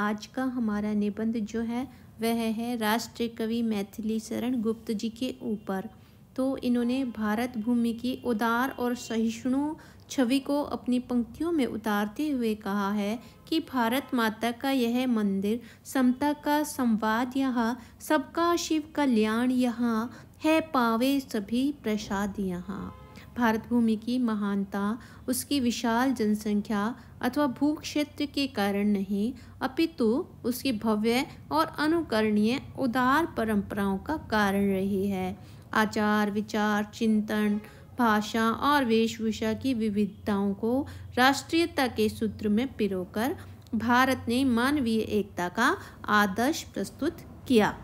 आज का हमारा निबंध जो है वह है राष्ट्रीय कवि मैथिली शरण गुप्त जी के ऊपर तो इन्होंने भारत भूमि की उदार और सहिष्णु छवि को अपनी पंक्तियों में उतारते हुए कहा है कि भारत माता का यह मंदिर समता का संवाद यहाँ सबका शिव कल्याण यहाँ है पावे सभी प्रसाद यहाँ भारत भूमि की महानता उसकी विशाल जनसंख्या अथवा भू क्षेत्र के कारण नहीं अपितु उसकी भव्य और अनुकरणीय उदार परंपराओं का कारण रही है आचार विचार चिंतन भाषा और वेशभूषा की विविधताओं को राष्ट्रीयता के सूत्र में पिरोकर भारत ने मानवीय एकता का आदर्श प्रस्तुत किया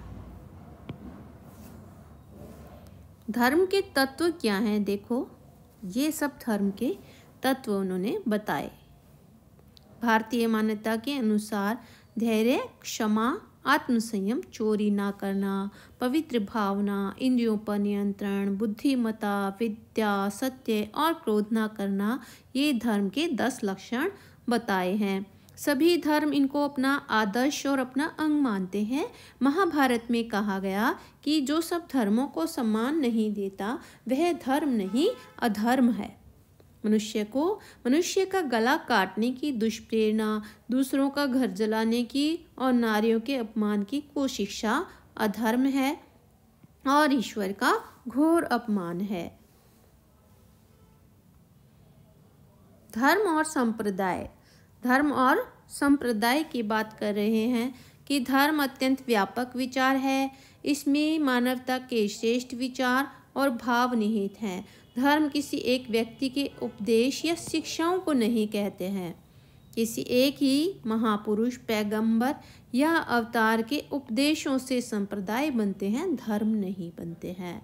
धर्म के तत्व क्या हैं देखो ये सब धर्म के तत्व उन्होंने बताए भारतीय मान्यता के अनुसार धैर्य क्षमा आत्मसंयम चोरी ना करना पवित्र भावना इंद्रियों पर नियंत्रण बुद्धिमता विद्या सत्य और क्रोध ना करना ये धर्म के दस लक्षण बताए हैं सभी धर्म इनको अपना आदर्श और अपना अंग मानते हैं महाभारत में कहा गया कि जो सब धर्मों को सम्मान नहीं देता वह धर्म नहीं अधर्म है मनुष्य को मनुष्य का गला काटने की दुष्प्रेरणा दूसरों का घर जलाने की और नारियों के अपमान की कोशिशा अधर्म है और ईश्वर का घोर अपमान है धर्म और संप्रदाय धर्म और संप्रदाय की बात कर रहे हैं कि धर्म अत्यंत व्यापक विचार है इसमें मानवता के श्रेष्ठ विचार और भाव निहित हैं धर्म किसी एक व्यक्ति के उपदेश या शिक्षाओं को नहीं कहते हैं किसी एक ही महापुरुष पैगंबर या अवतार के उपदेशों से संप्रदाय बनते हैं धर्म नहीं बनते हैं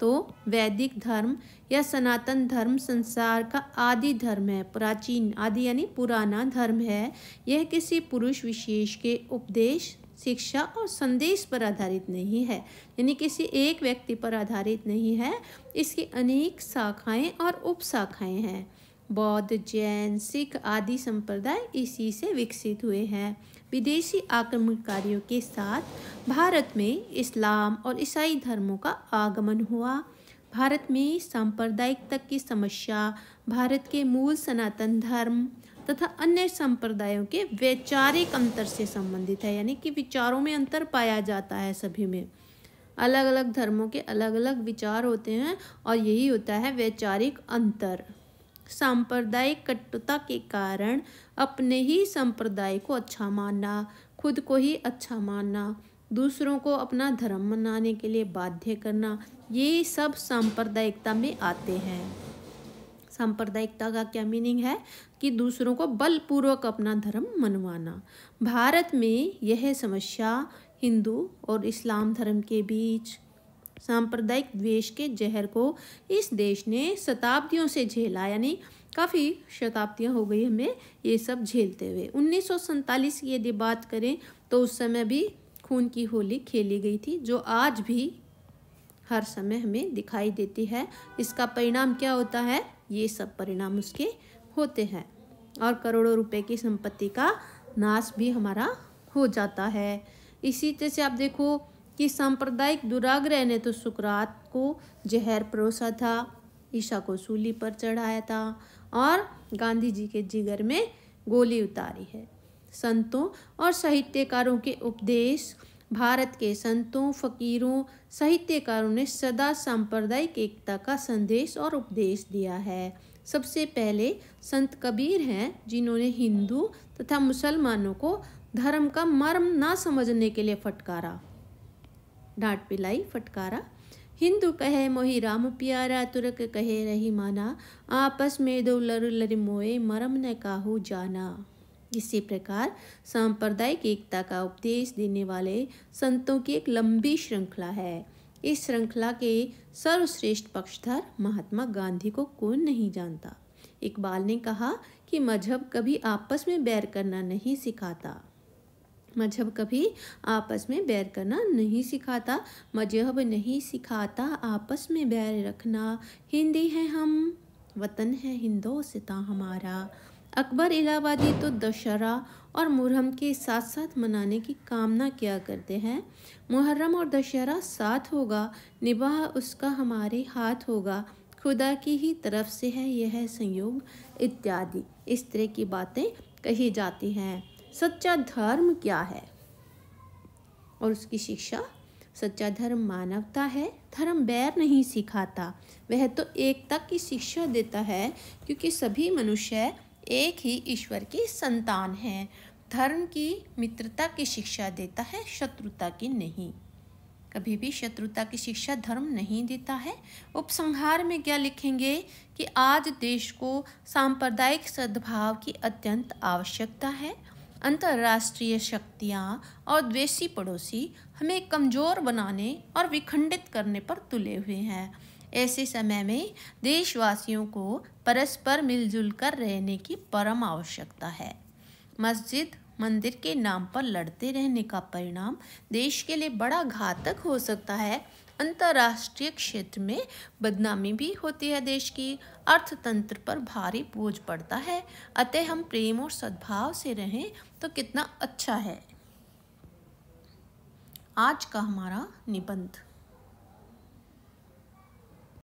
तो वैदिक धर्म या सनातन धर्म संसार का आदि धर्म है प्राचीन आदि यानी पुराना धर्म है यह किसी पुरुष विशेष के उपदेश शिक्षा और संदेश पर आधारित नहीं है यानी किसी एक व्यक्ति पर आधारित नहीं है इसकी अनेक शाखाएं और उप शाखाएँ हैं बौद्ध जैन सिख आदि संप्रदाय इसी से विकसित हुए हैं विदेशी आक्रमणकारियों के साथ भारत में इस्लाम और ईसाई धर्मों का आगमन हुआ भारत में सांप्रदायिक तक की समस्या भारत के मूल सनातन धर्म तथा अन्य संप्रदायों के वैचारिक अंतर से संबंधित है यानी कि विचारों में अंतर पाया जाता है सभी में अलग अलग धर्मों के अलग अलग विचार होते हैं और यही होता है वैचारिक अंतर सांप्रदायिक कट्टुता के कारण अपने ही संप्रदाय को अच्छा मानना खुद को ही अच्छा मानना दूसरों को अपना धर्म मनाने के लिए बाध्य करना ये सब सांप्रदायिकता में आते हैं सांप्रदायिकता का क्या मीनिंग है कि दूसरों को बलपूर्वक अपना धर्म मनवाना भारत में यह समस्या हिंदू और इस्लाम धर्म के बीच सांप्रदायिक द्वेष के जहर को इस देश ने शताब्दियों से झेला यानी काफ़ी शताब्दियाँ हो गई हमें ये सब झेलते हुए उन्नीस की यदि बात करें तो उस समय भी खून की होली खेली गई थी जो आज भी हर समय हमें दिखाई देती है इसका परिणाम क्या होता है ये सब परिणाम उसके होते हैं और करोड़ों रुपए की संपत्ति का नाश भी हमारा हो जाता है इसी तरह से आप देखो कि सांप्रदायिक दुराग्रह ने तो सुकरात को जहर परोसा था ईशा को सूली पर चढ़ाया था और गांधी जी के जिगर में गोली उतारी है संतों और साहित्यकारों के उपदेश भारत के संतों फकीरों साहित्यकारों ने सदा सांप्रदायिक एकता का संदेश और उपदेश दिया है सबसे पहले संत कबीर हैं जिन्होंने हिंदू तथा मुसलमानों को धर्म का मर्म ना समझने के लिए फटकारा डांट पिलाई फटकारा हिंदू कहे मोहि राम प्यारा तुरक कहे रही माना आपस में दो लर लर मोए मरम न काहू जाना इसी प्रकार सांप्रदायिक एकता का उपदेश देने वाले संतों की एक लंबी श्रृंखला है इस श्रृंखला के सर्वश्रेष्ठ पक्षधर महात्मा गांधी को कौन नहीं जानता इकबाल ने कहा कि मजहब कभी आपस में बैर करना नहीं सिखाता मजहब कभी आपस में बैर करना नहीं सिखाता मजहब नहीं सिखाता आपस में बैर रखना हिंदी हैं हम वतन है हिंदोसता हमारा अकबर इलाहाबादी तो दशहरा और मुहर्रम के साथ साथ मनाने की कामना किया करते हैं मुहर्रम और दशहरा साथ होगा निबाह उसका हमारे हाथ होगा खुदा की ही तरफ से है यह संयोग इत्यादि इस तरह की बातें कही जाती हैं सच्चा धर्म क्या है और उसकी शिक्षा सच्चा धर्म मानवता है धर्म बैर नहीं सिखाता वह तो एकता की शिक्षा देता है क्योंकि सभी मनुष्य एक ही ईश्वर की संतान हैं धर्म की मित्रता की शिक्षा देता है शत्रुता की नहीं कभी भी शत्रुता की शिक्षा धर्म नहीं देता है उपसंहार में क्या लिखेंगे कि आज देश को सांप्रदायिक सद्भाव की अत्यंत आवश्यकता है अंतर्राष्ट्रीय शक्तियाँ और द्वेषी पड़ोसी हमें कमज़ोर बनाने और विखंडित करने पर तुले हुए हैं ऐसे समय में देशवासियों को परस्पर मिलजुल कर रहने की परम आवश्यकता है मस्जिद मंदिर के नाम पर लड़ते रहने का परिणाम देश के लिए बड़ा घातक हो सकता है अंतर्राष्ट्रीय क्षेत्र में बदनामी भी होती है देश की अर्थतंत्र पर भारी बोझ पड़ता है अतः हम प्रेम और सद्भाव से रहें तो कितना अच्छा है आज का हमारा निबंध